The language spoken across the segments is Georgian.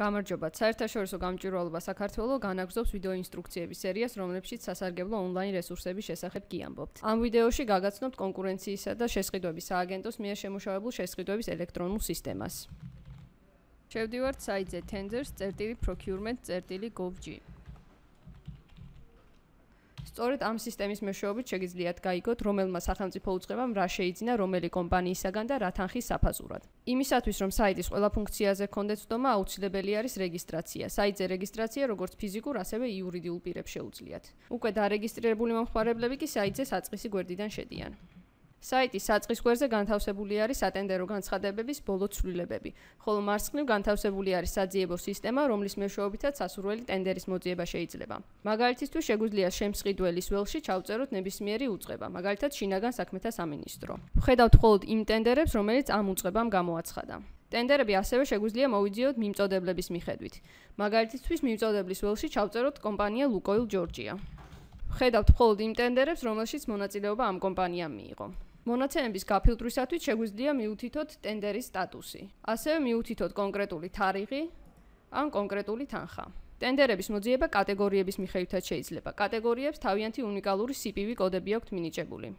გამარჯობა. საერთაშორისო გამჭვირვალობა საქართველო განაგზობს ვიდეო ინსტრუქციების სერიას, რომლებშიც სასარგებლო ონლაინ რესურსების შესახებ გიამბობთ. ამ ვიდეოში გაგაცნობთ კონკურენციისა და შესყიდვების სააგენტოს მიერ შემუშავებულ შესყიდვების ელექტრონულ სისტემას. შევდივართ საიტზე tenders.procurement.gov.gov. სწორედ ამ სისტემის მეშვეობით შეგიძლიათ გაიგოთ, რომელმა სახელმწიფო უცხებამ რა შეიძინა რომელი კომპანიისაგან და რა თანხის საფასურად. იმისათვის, რომ საიტის ყველა ფუნქციაზე კონდეთ ცდომა, აუცილებელი არის რეგისტრაცია. საიტზე რეგისტრაცია როგორც ფიზიკურ, ასევე იურიდიულ პირებს შეუძლიათ. უკვე დარეგისტრირებული მომხმარებლები კი საიტზე საწყისი გვერდიდან შედიან. საიტის საწყის გვერდზე განთავსებული არის ატენდერო განცხადებების ბოლო ცვლილებები, ხოლო მარცხნივ განთავსებული არის საძიებო სისტემა, რომლის მეშვეობითაც სასურველი ტენდერის მოძიება შეიძლება. მაგალითის თუ შეგვიძლია შემსყიდველის ველში ჩავწეროთ ნებისმიერი უწყება, მაგალითად შინაგან საქმეთა სამინისტრო. ვხედავთ მხოლოდ იმ ტენდერებს, რომელიც ამ უწყებამ გამოაცხადა. ტენდერები ასევე შეგვიძლია მოვიძიოთ მიმწოდებლების მიხედვით. მაგალითისთვის მიმწოდებლის ველში ჩავწეროთ კომპანია Lukoil Georgia. ხედავთ მხოლოდ იმ ტენდერებს, რომელშიც მონაწილეობა ამ კომპანიამ მიიღო. მონაცემების გაფილტვისათვის შეგვიძლია მიუთითოთ ტენდერის სტატუსი. ასევე მიუთითოთ კონკრეტული თარიღი ან კონკრეტული თანხა. ტენდერების მოძიება კატეგორიების მიხედვითაც შეიძლება. კატეგორიებს თავიანთი უნიკალური CPV კოდები აქვთ მინიჭებული.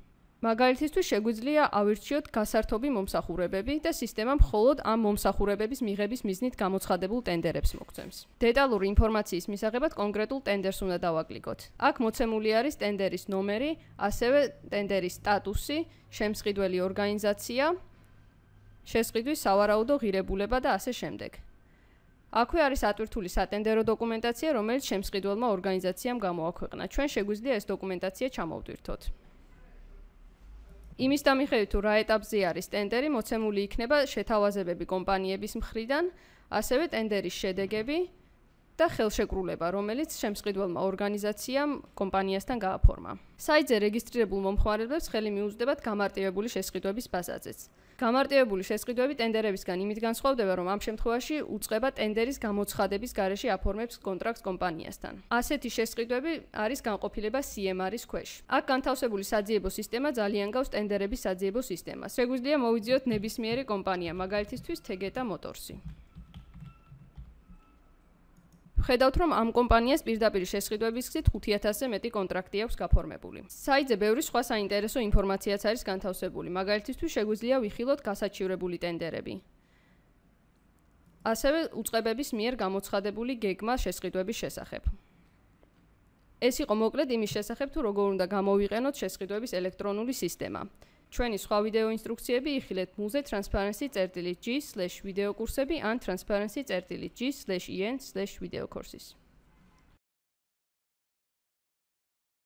მაგალითისთვის შეგვიძლია ავირჩიოთ გასართობი მომსახურებები და სისტემა მხოლოდ ამ მომსახურებების მიღების მიზნით გამოცხადებულ ტენდერებს მოგწევს. დეტალური ინფორმაციის მისაღებად კონკრეტულ ტენდერს უნდა დავაკლიკოთ. აქ მოცემული არის ტენდერის ნომერი, ასევე ტენდერის სტატუსი, შემსყიდველი ორგანიზაცია, შესყიდვის სავარაუდო ღირებულება და ასე შემდეგ. აქვე არის ატვირთული სატენდერო დოკუმენტაცია, რომელიც შემსყიდველმა ორგანიზაციამ გამოაქვეყნა. ჩვენ შეგვიძლია ეს დოკუმენტაცია ჩამოვტვირთოთ. იმის დამიხედვით თუ რა ეტაპზე არის ტენდერი მოცემული იქნება შეთავაზებები კომპანიების მხრიდან ასევე ტენდერის შედეგები და ხელშეკრულება, რომელიც შემსყიდველმა ორგანიზაციამ კომპანიასთან გააფორმა. საიძე რეგისტრირებულ მომხმარებლებს ხელი მიუძდებათ გამარტივებული შესყიდვების ბაზაზეც. გამარტივებული შესყიდვები ტენდერებისგან იმით განსხვავდება, რომ ამ შემთხვევაში უწება ტენდერის გამოცხადების გარეშე აფორმებს კონტრაქტს კომპანიასთან. ასეთი შესყიდვები არის განყოფილება CMR-ის ქვეშ. აქ განთავსებული საძიებო სისტემა ძალიან გავს ტენდერების საძიებო სისტემას. შეგვიძლია მოვიძიოთ ნებისმიერი კომპანია, მაგალითისთვის Tegeta Motors-ი. ხედავთ, რომ ამ კომპანიას პირდაპირ შესყიდვების გზით 5000-ზე მეტი კონტრაქტი აქვს გაფორმებული. საიძე ბევრი სხვა საინტერესო ინფორმაციაც არის განთავსებული, მაგალითისთვის შეგვიძლია ვიხილოთ გასაჩივრებული ტენდერები. ასევე უწყებების მიერ გამოცხადებული გეგმა შესყიდვების შესახებ. ეს იყო მოკლედ იმის შესახებ, თუ როგორ უნდა გამოვიყენოთ შესყიდვების ელექტრონული სისტემა. ჩვენი სხვა ვიდეო ინსტრუქციები იხილეთ მუზე transparency.g/videokursebi an transparency.g/en/videocourses